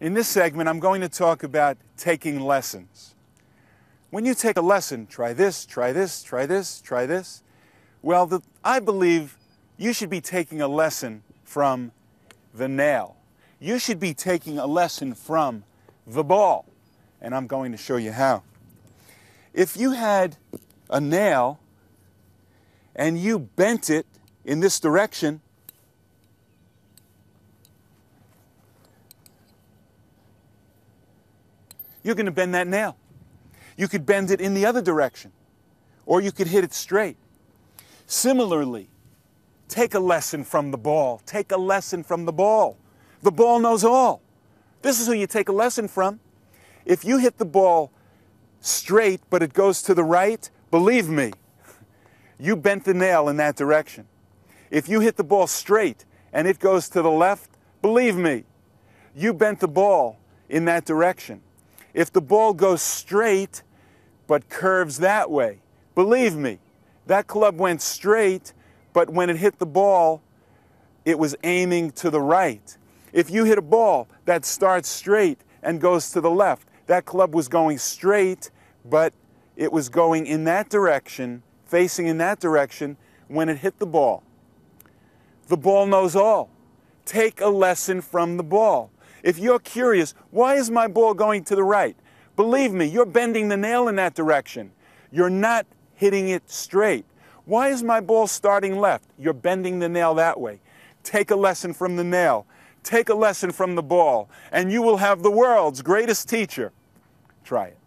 In this segment, I'm going to talk about taking lessons. When you take a lesson, try this, try this, try this, try this. Well, the, I believe you should be taking a lesson from the nail. You should be taking a lesson from the ball. And I'm going to show you how. If you had a nail and you bent it in this direction, You're going to bend that nail. You could bend it in the other direction, or you could hit it straight. Similarly, take a lesson from the ball. Take a lesson from the ball. The ball knows all. This is who you take a lesson from. If you hit the ball straight, but it goes to the right, believe me, you bent the nail in that direction. If you hit the ball straight and it goes to the left, believe me, you bent the ball in that direction if the ball goes straight but curves that way. Believe me, that club went straight, but when it hit the ball, it was aiming to the right. If you hit a ball that starts straight and goes to the left, that club was going straight, but it was going in that direction, facing in that direction when it hit the ball. The ball knows all. Take a lesson from the ball. If you're curious, why is my ball going to the right? Believe me, you're bending the nail in that direction. You're not hitting it straight. Why is my ball starting left? You're bending the nail that way. Take a lesson from the nail. Take a lesson from the ball, and you will have the world's greatest teacher. Try it.